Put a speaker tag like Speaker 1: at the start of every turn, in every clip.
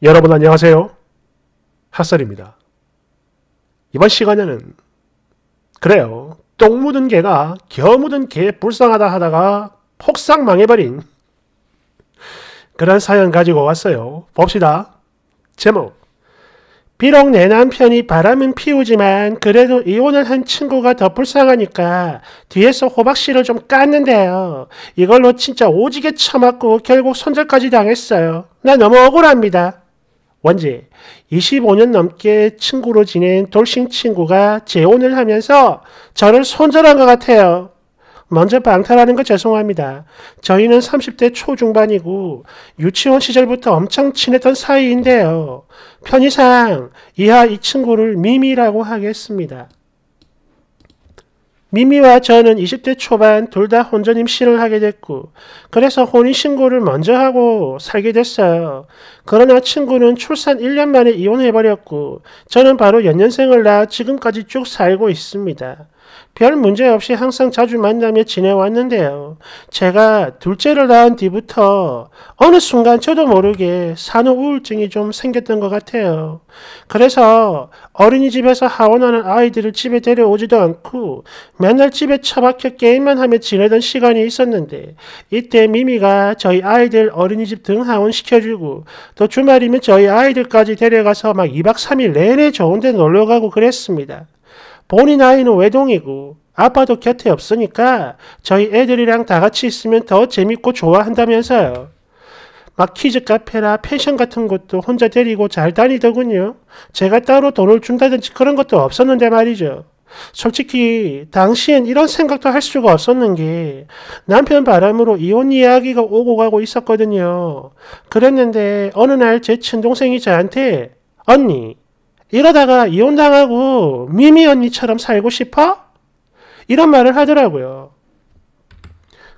Speaker 1: 여러분 안녕하세요. 핫설입니다. 이번 시간에는 그래요. 똥 묻은 개가 겨 묻은 개 불쌍하다 하다가 폭삭 망해버린 그런 사연 가지고 왔어요. 봅시다. 제목 비록 내 남편이 바람은 피우지만 그래도 이혼을 한 친구가 더 불쌍하니까 뒤에서 호박씨를 좀 깠는데요. 이걸로 진짜 오지게 처맞고 결국 손절까지 당했어요. 나 너무 억울합니다. 원지 25년 넘게 친구로 지낸 돌싱 친구가 재혼을 하면서 저를 손절한 것 같아요. 먼저 방탈하는 거 죄송합니다. 저희는 30대 초중반이고 유치원 시절부터 엄청 친했던 사이인데요. 편의상 이하 이 친구를 미미라고 하겠습니다. 미미와 저는 20대 초반 둘 다 혼전 임신을 하게 됐고, 그래서 혼인신고를 먼저 하고 살게 됐어요. 그러나 친구는 출산 1년 만에 이혼해버렸고, 저는 바로 연년생을 낳아 지금까지 쭉 살고 있습니다. 별 문제 없이 항상 자주 만나며 지내왔는데요. 제가 둘째를 낳은 뒤부터 어느 순간 저도 모르게 산후 우울증이 좀 생겼던 것 같아요. 그래서 어린이집에서 하원하는 아이들을 집에 데려오지도 않고 맨날 집에 처박혀 게임만 하며 지내던 시간이 있었는데 이때 미미가 저희 아이들 어린이집 등하원 시켜주고 또 주말이면 저희 아이들까지 데려가서 막 2박 3일 내내 좋은 데 놀러 가고 그랬습니다. 본인 아이는 외동이고 아빠도 곁에 없으니까 저희 애들이랑 다 같이 있으면 더 재밌고 좋아한다면서요. 막 키즈 카페나 패션 같은 것도 혼자 데리고 잘 다니더군요. 제가 따로 돈을 준다든지 그런 것도 없었는데 말이죠. 솔직히 당시엔 이런 생각도 할 수가 없었는 게 남편 바람으로 이혼 이야기가 오고 가고 있었거든요. 그랬는데 어느 날 제 친동생이 저한테 언니 이러다가 이혼당하고 미미 언니처럼 살고 싶어? 이런 말을 하더라고요.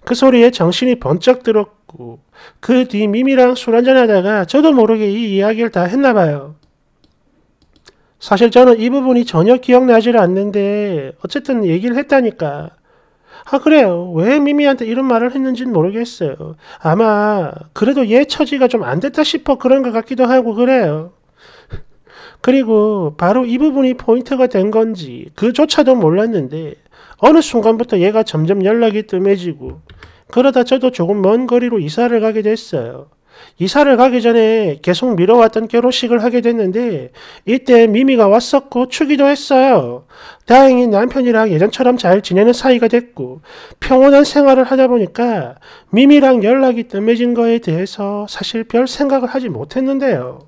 Speaker 1: 그 소리에 정신이 번쩍 들었고 그 뒤 미미랑 술 한잔하다가 저도 모르게 이 이야기를 다 했나봐요. 사실 저는 이 부분이 전혀 기억나질 않는데 어쨌든 얘기를 했다니까. 아 그래요. 왜 미미한테 이런 말을 했는지는 모르겠어요. 아마 그래도 얘 처지가 좀 안 됐다 싶어 그런 것 같기도 하고 그래요. 그리고 바로 이 부분이 포인트가 된 건지 그조차도 몰랐는데 어느 순간부터 얘가 점점 연락이 뜸해지고 그러다 저도 조금 먼 거리로 이사를 가게 됐어요. 이사를 가기 전에 계속 미뤄왔던 결혼식을 하게 됐는데 이때 미미가 왔었고 추기도 했어요. 다행히 남편이랑 예전처럼 잘 지내는 사이가 됐고 평온한 생활을 하다 보니까 미미랑 연락이 뜸해진 거에 대해서 사실 별 생각을 하지 못했는데요.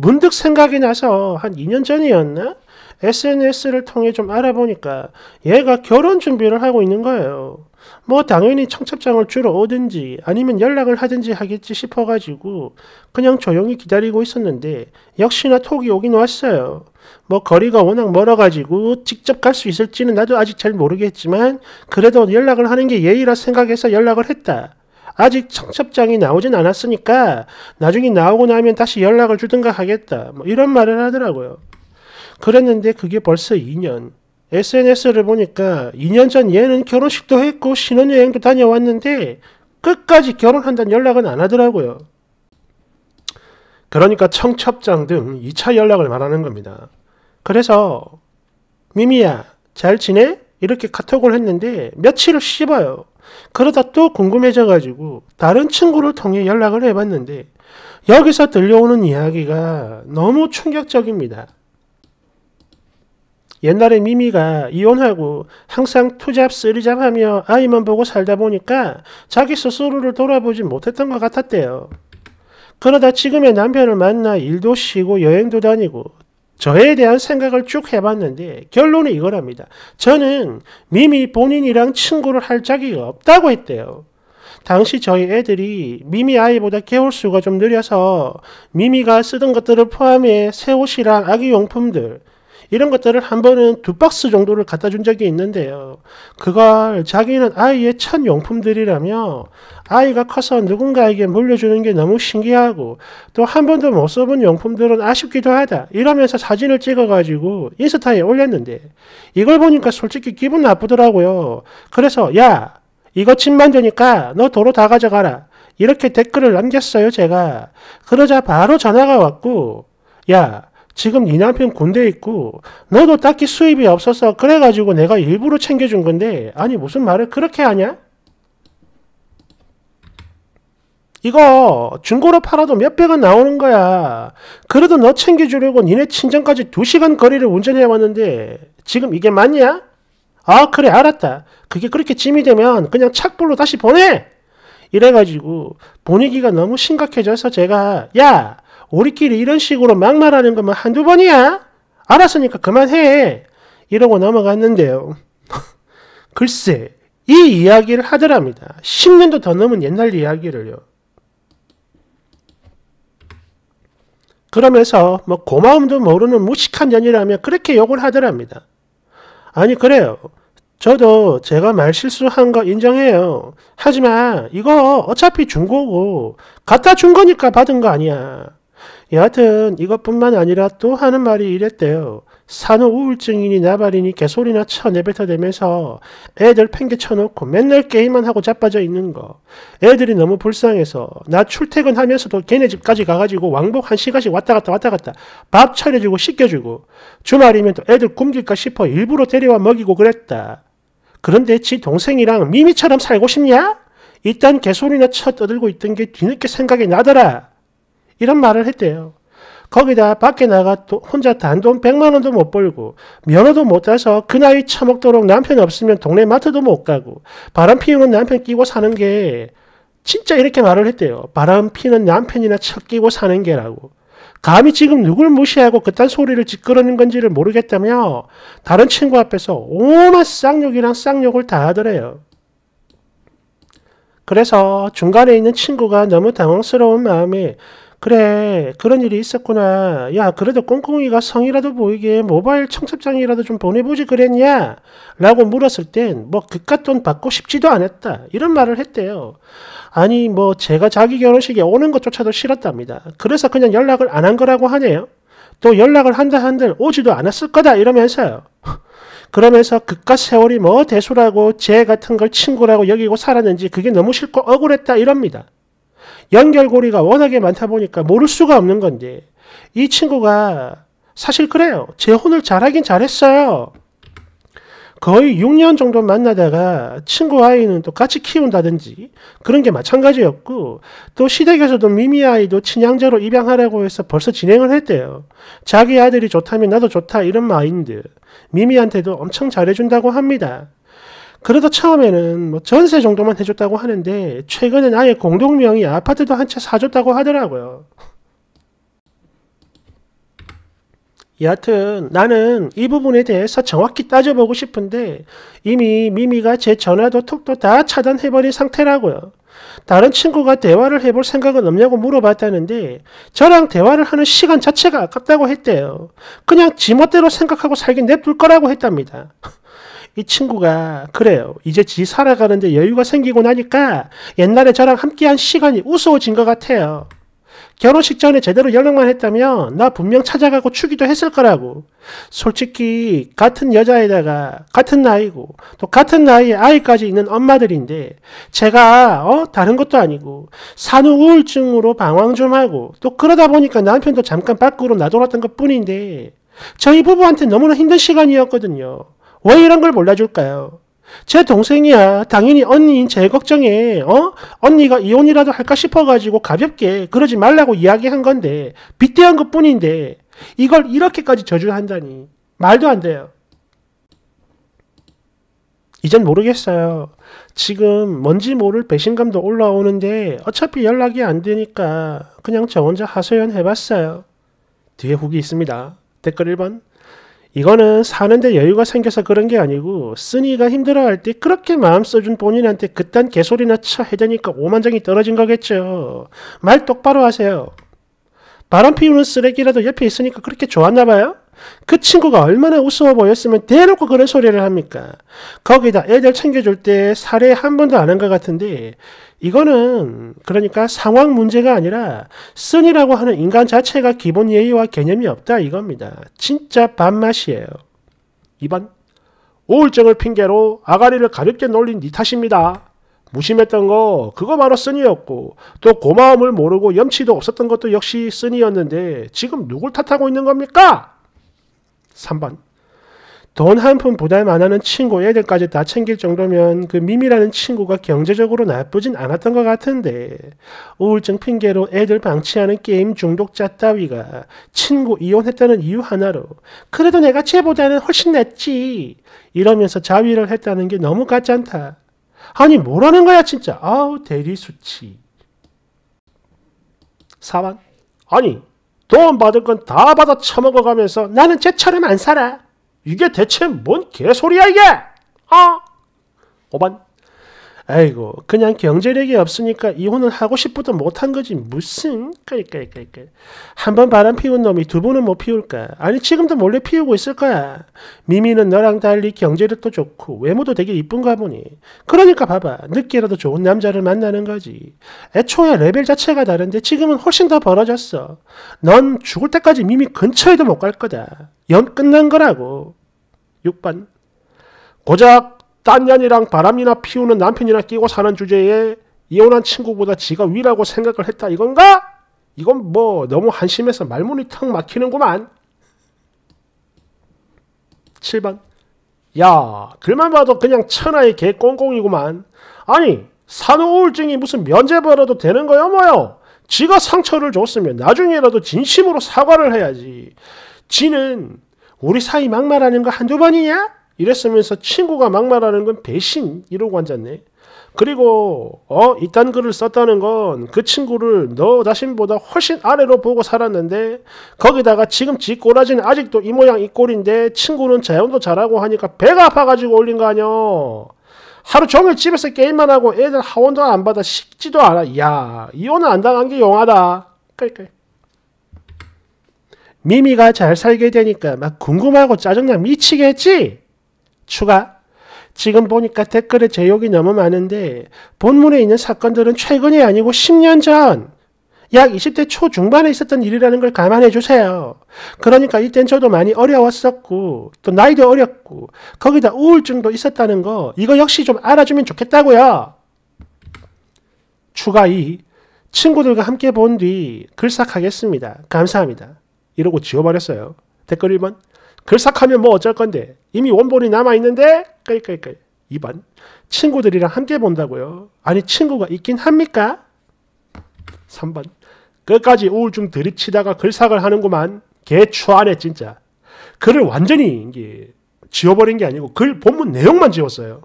Speaker 1: 문득 생각이 나서 한 2년 전이었나? SNS를 통해 좀 알아보니까 얘가 결혼 준비를 하고 있는 거예요. 뭐 당연히 청첩장을 주러 오든지 아니면 연락을 하든지 하겠지 싶어가지고 그냥 조용히 기다리고 있었는데 역시나 톡이 오긴 왔어요. 뭐 거리가 워낙 멀어가지고 직접 갈 수 있을지는 나도 아직 잘 모르겠지만 그래도 연락을 하는 게 예의라 생각해서 연락을 했다. 아직 청첩장이 나오진 않았으니까 나중에 나오고 나면 다시 연락을 주든가 하겠다. 뭐 이런 말을 하더라고요. 그랬는데 그게 벌써 2년. SNS를 보니까 2년 전 얘는 결혼식도 했고 신혼여행도 다녀왔는데 끝까지 결혼한다는 연락은 안 하더라고요. 그러니까 청첩장 등 2차 연락을 말하는 겁니다. 그래서 미미야 잘 지내? 이렇게 카톡을 했는데 며칠을 씹어요. 그러다 또 궁금해져가지고 다른 친구를 통해 연락을 해봤는데 여기서 들려오는 이야기가 너무 충격적입니다. 옛날에 미미가 이혼하고 항상 투잡 쓰리잡 하며 아이만 보고 살다 보니까 자기 스스로를 돌아보지 못했던 것 같았대요. 그러다 지금의 남편을 만나 일도 쉬고 여행도 다니고 저에 대한 생각을 쭉 해봤는데 결론은 이거랍니다. 저는 미미 본인이랑 친구를 할 자격이 없다고 했대요. 당시 저희 애들이 미미 아이보다 개월 수가 좀 느려서 미미가 쓰던 것들을 포함해 새 옷이랑 아기 용품들, 이런 것들을 한 번은 두 박스 정도를 갖다 준 적이 있는데요. 그걸 자기는 아이의 첫 용품들이라며 아이가 커서 누군가에게 물려주는 게 너무 신기하고 또 한 번도 못 써본 용품들은 아쉽기도 하다 이러면서 사진을 찍어가지고 인스타에 올렸는데 이걸 보니까 솔직히 기분 나쁘더라고요. 그래서 야 이거 집 만드니까 너 도로 다 가져가라. 이렇게 댓글을 남겼어요, 제가. 그러자 바로 전화가 왔고, 야, 지금 이 남편 군대에 있고 너도 딱히 수입이 없어서 그래가지고 내가 일부러 챙겨준 건데 아니 무슨 말을 그렇게 하냐? 이거 중고로 팔아도 몇 배가 나오는 거야. 그래도 너 챙겨주려고 니네 친정까지 두시간 거리를 운전해 왔는데 지금 이게 맞냐? 아 그래 알았다. 그게 그렇게 짐이 되면 그냥 착불로 다시 보내! 이래가지고 분위기가 너무 심각해져서 제가 야! 우리끼리 이런 식으로 막말하는 것만 한 두 번이야? 알았으니까 그만해. 이러고 넘어갔는데요. 글쎄, 이 이야기를 하더랍니다. 10년도 더 넘은 옛날 이야기를요. 그러면서 뭐 고마움도 모르는 무식한 년이라며 그렇게 욕을 하더랍니다. 아니 그래요. 저도 제가 말 실수한 거 인정해요. 하지만 이거 어차피 준 거고 갖다 준 거니까 받은 거 아니야. 여하튼 이것뿐만 아니라 또 하는 말이 이랬대요. 산후 우울증이니 나발이니 개소리나 쳐 내뱉어대면서 애들 팽개쳐놓고 맨날 게임만 하고 자빠져 있는 거. 애들이 너무 불쌍해서 나 출퇴근하면서도 걔네 집까지 가가지고 왕복 한 시간씩 왔다 갔다 왔다 갔다 밥 차려주고 씻겨주고 주말이면 또 애들 굶길까 싶어 일부러 데려와 먹이고 그랬다. 그런데 지 동생이랑 미미처럼 살고 싶냐? 이딴 개소리나 쳐 떠들고 있던 게 뒤늦게 생각이 나더라. 이런 말을 했대요. 거기다 밖에 나가 혼자 단돈 100만 원도 못 벌고 면허도 못 따서 그 나이 처먹도록 남편 없으면 동네 마트도 못 가고 바람 피우는 남편 끼고 사는 게 진짜 이렇게 말을 했대요. 바람 피는 우 남편이나 척 끼고 사는 게라고. 감히 지금 누굴 무시하고 그딴 소리를 짓거리는 건지를 모르겠다며 다른 친구 앞에서 오만 쌍욕이랑 쌍욕을 다 하더래요. 그래서 중간에 있는 친구가 너무 당황스러운 마음에 그래 그런 일이 있었구나 야 그래도 꽁꽁이가 성이라도 보이게 모바일 청첩장이라도 좀 보내보지 그랬냐 라고 물었을 땐 뭐 그깟 돈 받고 싶지도 않았다 이런 말을 했대요 아니 뭐 제가 자기 결혼식에 오는 것조차도 싫었답니다 그래서 그냥 연락을 안 한 거라고 하네요 또 연락을 한다 한들 오지도 않았을 거다 이러면서요 그러면서 그깟 세월이 뭐 대수라고 제 같은 걸 친구라고 여기고 살았는지 그게 너무 싫고 억울했다 이럽니다 연결고리가 워낙에 많다 보니까 모를 수가 없는 건데 이 친구가 사실 그래요. 재혼을 잘하긴 잘했어요. 거의 6년 정도 만나다가 친구 아이는 또 같이 키운다든지 그런 게 마찬가지였고 또 시댁에서도 미미 아이도 친양자로 입양하라고 해서 벌써 진행을 했대요. 자기 아들이 좋다면 나도 좋다 이런 마인드. 미미한테도 엄청 잘해준다고 합니다. 그래도 처음에는 뭐 전세 정도만 해줬다고 하는데 최근엔 아예 공동명의 아파트도 한 채 사줬다고 하더라고요. 여하튼 나는 이 부분에 대해서 정확히 따져보고 싶은데 이미 미미가 제 전화도 톡도 다 차단해버린 상태라고요. 다른 친구가 대화를 해볼 생각은 없냐고 물어봤다는데 저랑 대화를 하는 시간 자체가 아깝다고 했대요. 그냥 지멋대로 생각하고 살긴 냅둘 거라고 했답니다. 이 친구가 그래요. 이제 지 살아가는데 여유가 생기고 나니까 옛날에 저랑 함께한 시간이 우스워진 것 같아요. 결혼식 전에 제대로 연락만 했다면 나 분명 찾아가고 추기도 했을 거라고. 솔직히 같은 여자에다가 같은 나이고 또 같은 나이에 아이까지 있는 엄마들인데 제가 어 다른 것도 아니고 산후 우울증으로 방황 좀 하고 또 그러다 보니까 남편도 잠깐 밖으로 나돌았던 것뿐인데 저희 부부한테 너무나 힘든 시간이었거든요. 왜 이런 걸 몰라줄까요? 제 동생이야. 당연히 언니인 제 걱정에, 어? 언니가 이혼이라도 할까 싶어가지고 가볍게 그러지 말라고 이야기한 건데, 빗대한 것 뿐인데, 이걸 이렇게까지 저주한다니. 말도 안 돼요. 이젠 모르겠어요. 지금 뭔지 모를 배신감도 올라오는데 어차피 연락이 안 되니까 그냥 저 혼자 하소연 해봤어요. 뒤에 후기 있습니다. 댓글 1번 이거는 사는데 여유가 생겨서 그런 게 아니고 쓰니가 힘들어할 때 그렇게 마음 써준 본인한테 그딴 개소리나 쳐 해대니까 오만장이 떨어진 거겠죠. 말 똑바로 하세요. 바람 피우는 쓰레기라도 옆에 있으니까 그렇게 좋았나 봐요? 그 친구가 얼마나 우스워 보였으면 대놓고 그런 소리를 합니까? 거기다 애들 챙겨줄 때 사례 한 번도 안 한 것 같은데 이거는 그러니까 상황 문제가 아니라 쓴이라고 하는 인간 자체가 기본 예의와 개념이 없다 이겁니다. 진짜 밥맛이에요. 2번 우울증을 핑계로 아가리를 가볍게 놀린 니 네 탓입니다. 무심했던 거 그거 바로 쓴이었고 또 고마움을 모르고 염치도 없었던 것도 역시 쓴이었는데 지금 누굴 탓하고 있는 겁니까? 3번. 돈 한 푼 부담 안 하는 친구 애들까지 다 챙길 정도면 그 미미라는 친구가 경제적으로 나쁘진 않았던 것 같은데 우울증 핑계로 애들 방치하는 게임 중독자 따위가 친구 이혼했다는 이유 하나로 그래도 내가 쟤보다는 훨씬 낫지 이러면서 자위를 했다는 게 너무 가짜않다 아니 뭐라는 거야 진짜 아우 대리 수치 4번 아니 돈 받을 건 다 받아 처먹어가면서 나는 쟤처럼 안 살아. 이게 대체 뭔 개소리야 이게? 아? 어? 5번 아이고 그냥 경제력이 없으니까 이혼을 하고 싶어도 못한 거지 무슨 한 번 바람 피운 놈이 두 번은 못 피울까 아니 지금도 몰래 피우고 있을 거야 미미는 너랑 달리 경제력도 좋고 외모도 되게 이쁜가 보니 그러니까 봐봐 늦게라도 좋은 남자를 만나는 거지 애초에 레벨 자체가 다른데 지금은 훨씬 더 벌어졌어 넌 죽을 때까지 미미 근처에도 못 갈 거다 연 끝난 거라고 6번 고작 딴 년이랑 바람이나 피우는 남편이나 끼고 사는 주제에 이혼한 친구보다 지가 위라고 생각을 했다 이건가? 이건 뭐 너무 한심해서 말문이 턱 막히는구만. 7번 야 글만 봐도 그냥 천하의 개꽁꽁이구만. 아니 산후 우울증이 무슨 면제받아도 되는 거야 뭐요? 지가 상처를 줬으면 나중에라도 진심으로 사과를 해야지. 지는 우리 사이 막말하는 거 한두 번이냐? 이랬으면서 친구가 막말하는 건 배신 이러고 앉았네. 그리고 어 이딴 글을 썼다는 건 그 친구를 너 자신보다 훨씬 아래로 보고 살았는데 거기다가 지금 지 꼬라지는 아직도 이 모양 이 꼴인데 친구는 자연도 잘하고 하니까 배가 아파가지고 올린 거 아니여. 하루 종일 집에서 게임만 하고 애들 하원도 안 받아 식지도 않아. 야 이혼을 안 당한 게 용하다. 깔깔. 미미가 잘 살게 되니까 막 궁금하고 짜증나 미치겠지? 추가 지금 보니까 댓글에 제욕이 너무 많은데 본문에 있는 사건들은 최근이 아니고 10년 전 약 20대 초중반에 있었던 일이라는 걸 감안해 주세요. 그러니까 이땐 저도 많이 어려웠었고 또 나이도 어렸고 거기다 우울증도 있었다는 거 이거 역시 좀 알아주면 좋겠다고요. 추가 2 친구들과 함께 본 뒤 글싹하겠습니다. 감사합니다. 이러고 지워버렸어요. 댓글 1번 글삭하면뭐 어쩔 건데 이미 원본이 남아있는데 끌끌끌 2번 친구들이랑 함께 본다고요 아니 친구가 있긴 합니까? 3번 끝까지 우울증 들이치다가 글삭을 하는구만 개추하네 진짜 글을 완전히 이게 지워버린 게 아니고 글 본문 내용만 지웠어요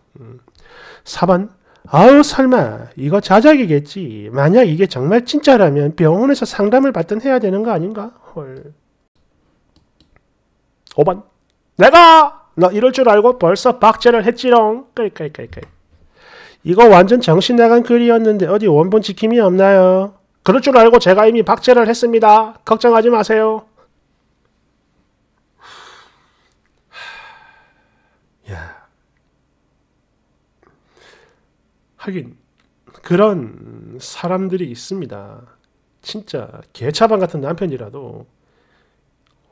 Speaker 1: 4번 음. 아우 설마 이거 자작이겠지 만약 이게 정말 진짜라면 병원에서 상담을 받든 해야 되는 거 아닌가 헐 5번 내가 너 이럴 줄 알고 벌써 박제를 했지롱 끌끌끌끌 이거 완전 정신 나간 글이었는데 어디 원본 지킴이 없나요? 그럴 줄 알고 제가 이미 박제를 했습니다. 걱정하지 마세요. 야. 하긴 그런 사람들이 있습니다. 진짜 개차반 같은 남편이라도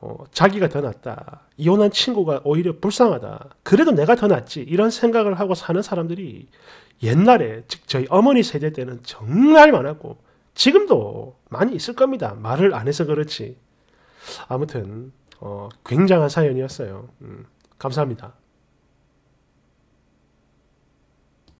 Speaker 1: 어, 자기가 더 낫다. 이혼한 친구가 오히려 불쌍하다. 그래도 내가 더 낫지. 이런 생각을 하고 사는 사람들이 옛날에, 즉, 저희 어머니 세대 때는 정말 많았고, 지금도 많이 있을 겁니다. 말을 안 해서 그렇지. 아무튼, 어, 굉장한 사연이었어요. 음, 감사합니다.